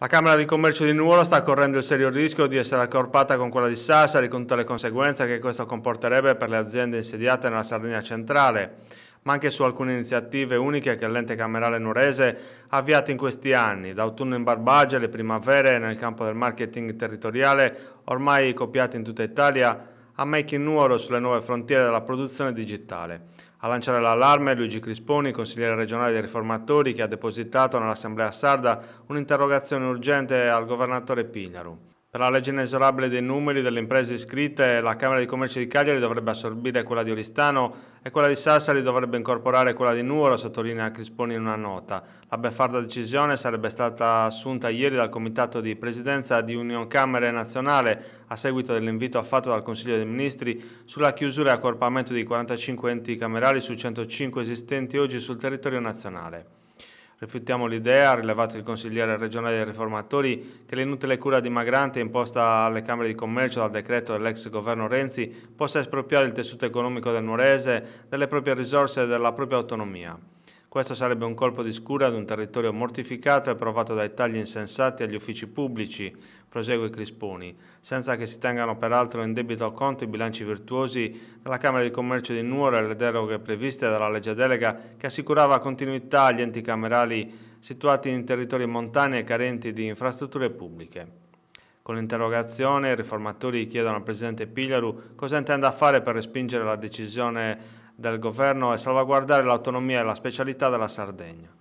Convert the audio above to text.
La Camera di Commercio di Nuoro sta correndo il serio rischio di essere accorpata con quella di Sassari con tutte le conseguenze che questo comporterebbe per le aziende insediate nella Sardegna centrale, ma anche su alcune iniziative uniche che l'ente camerale nuorese ha avviato in questi anni, da autunno in Barbagia alle primavere nel campo del marketing territoriale, ormai copiate in tutta Italia, a Making Nuoro sulle nuove frontiere della produzione digitale. A lanciare l'allarme Luigi Crisponi, consigliere regionale dei riformatori, che ha depositato nell'Assemblea Sarda un'interrogazione urgente al governatore Pinaru. Per la legge inesorabile dei numeri delle imprese iscritte, la Camera di Commercio di Cagliari dovrebbe assorbire quella di Oristano e quella di Sassari dovrebbe incorporare quella di Nuoro, sottolinea Crisponi in una nota. La beffarda decisione sarebbe stata assunta ieri dal Comitato di Presidenza di Union Camere Nazionale a seguito dell'invito fatto dal Consiglio dei Ministri sulla chiusura e accorpamento di 45 enti camerali su 105 esistenti oggi sul territorio nazionale. Rifiutiamo l'idea, rilevato il consigliere regionale dei riformatori, che l'inutile cura dimagrante imposta alle Camere di Commercio dal decreto dell'ex governo Renzi possa espropriare il tessuto economico del Nuorese delle proprie risorse e della propria autonomia. Questo sarebbe un colpo di scura ad un territorio mortificato e provato dai tagli insensati agli uffici pubblici, prosegue Crisponi, senza che si tengano peraltro in debito conto i bilanci virtuosi della Camera di Commercio di Nuoro e le deroghe previste dalla legge delega che assicurava continuità agli enti camerali situati in territori montani e carenti di infrastrutture pubbliche. Con l'interrogazione i riformatori chiedono al Presidente Pigliaru cosa intenda fare per respingere la decisione del governo e salvaguardare l'autonomia e la specialità della Sardegna.